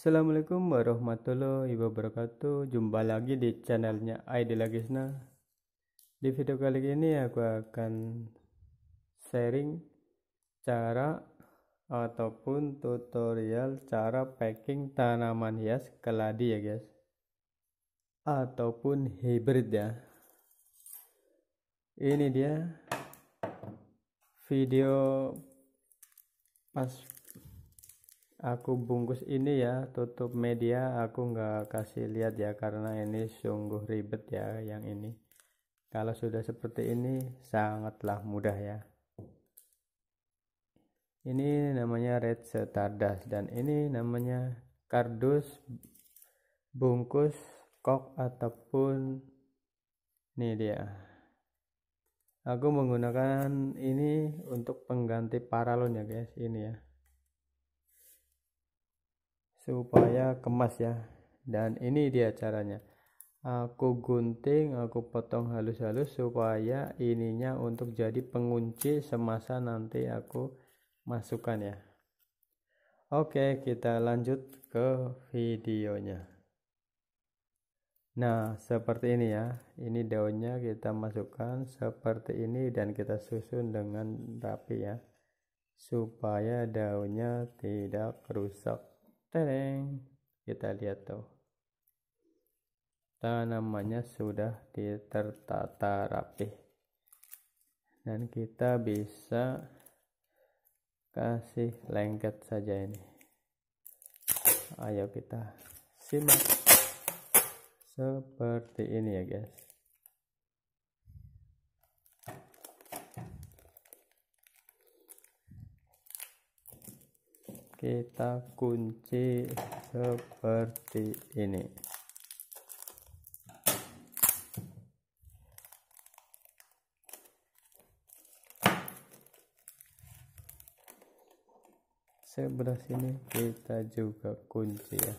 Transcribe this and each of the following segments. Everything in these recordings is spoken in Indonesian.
Assalamualaikum warahmatullahi wabarakatuh Jumpa lagi di channelnya ID Lagisna. Di video kali ini aku akan sharing cara ataupun tutorial cara packing tanaman hias keladi ya guys ataupun hybrid ya ini dia video pas aku bungkus ini ya tutup media aku nggak kasih lihat ya karena ini sungguh ribet ya yang ini kalau sudah seperti ini sangatlah mudah ya ini namanya red setardas dan ini namanya kardus bungkus kok ataupun ini dia aku menggunakan ini untuk pengganti paralon ya guys ini ya supaya kemas ya dan ini dia caranya aku gunting aku potong halus-halus supaya ininya untuk jadi pengunci semasa nanti aku masukkan ya oke kita lanjut ke videonya nah seperti ini ya ini daunnya kita masukkan seperti ini dan kita susun dengan rapi ya supaya daunnya tidak rusak tereng kita lihat tuh tanamannya sudah tertata rapih dan kita bisa kasih lengket saja ini ayo kita simak seperti ini ya guys kita kunci seperti ini sebelah sini kita juga kunci ya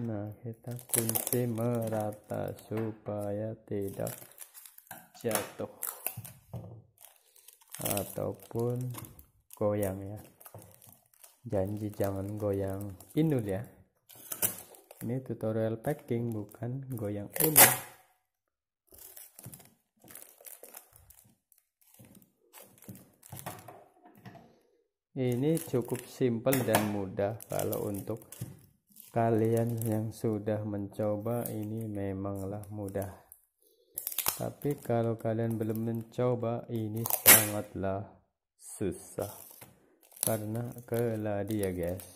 Nah, kita kunci merata supaya tidak jatuh ataupun goyang ya. Janji jangan goyang inul ya. Ini tutorial packing bukan goyang inul. Ini cukup simple dan mudah kalau untuk kalian yang sudah mencoba ini memanglah mudah tapi kalau kalian belum mencoba ini sangatlah susah karena keladi ya guys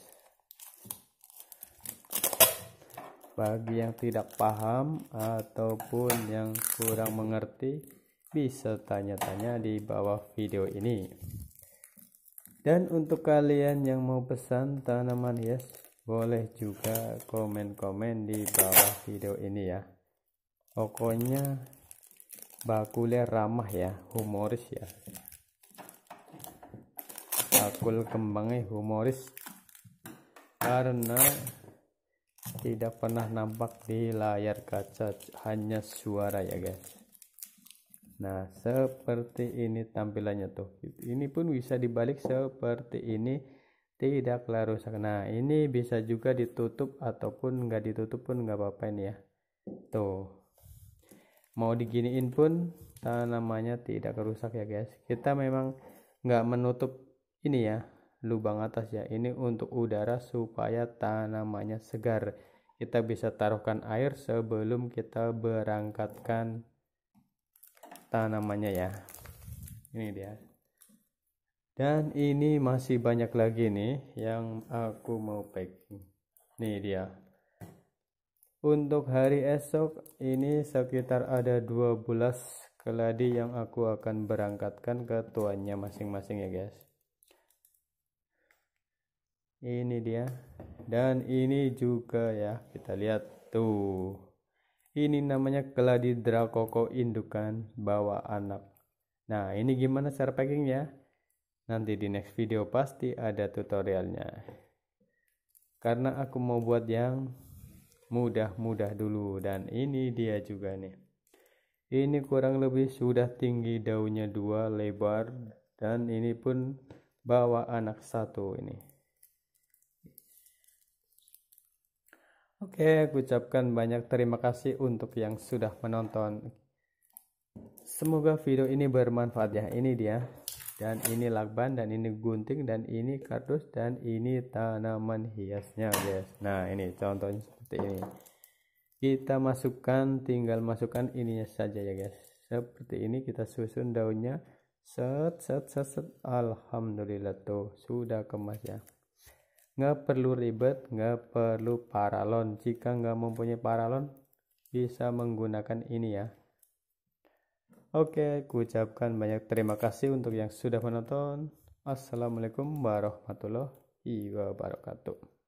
bagi yang tidak paham ataupun yang kurang mengerti bisa tanya-tanya di bawah video ini dan untuk kalian yang mau pesan tanaman hias boleh juga komen-komen di bawah video ini ya pokoknya bakulnya ramah ya humoris ya bakul kembangnya humoris karena tidak pernah nampak di layar kaca hanya suara ya guys nah seperti ini tampilannya tuh ini pun bisa dibalik seperti ini tidak rusak nah ini bisa juga ditutup ataupun nggak ditutup pun nggak apa-apa ini ya tuh mau diginiin pun tanamannya tidak kerusak ya guys kita memang nggak menutup ini ya lubang atas ya ini untuk udara supaya tanamannya segar kita bisa taruhkan air sebelum kita berangkatkan tanamannya ya ini dia dan ini masih banyak lagi nih yang aku mau packing nih dia untuk hari esok ini sekitar ada 12 keladi yang aku akan berangkatkan ke tuannya masing-masing ya guys ini dia dan ini juga ya kita lihat tuh ini namanya keladi drakoko indukan bawa anak nah ini gimana cara packingnya Nanti di next video pasti ada tutorialnya. Karena aku mau buat yang mudah-mudah dulu dan ini dia juga nih. Ini kurang lebih sudah tinggi daunnya dua lebar dan ini pun bawa anak satu ini. Oke, aku ucapkan banyak terima kasih untuk yang sudah menonton. Semoga video ini bermanfaat ya. Ini dia dan ini lakban dan ini gunting dan ini kardus dan ini tanaman hiasnya guys nah ini contohnya seperti ini kita masukkan tinggal masukkan ininya saja ya guys seperti ini kita susun daunnya set set set set alhamdulillah tuh sudah kemas ya nggak perlu ribet nggak perlu paralon jika nggak mempunyai paralon bisa menggunakan ini ya Oke, ucapkan banyak terima kasih untuk yang sudah menonton. Assalamualaikum warahmatullahi wabarakatuh.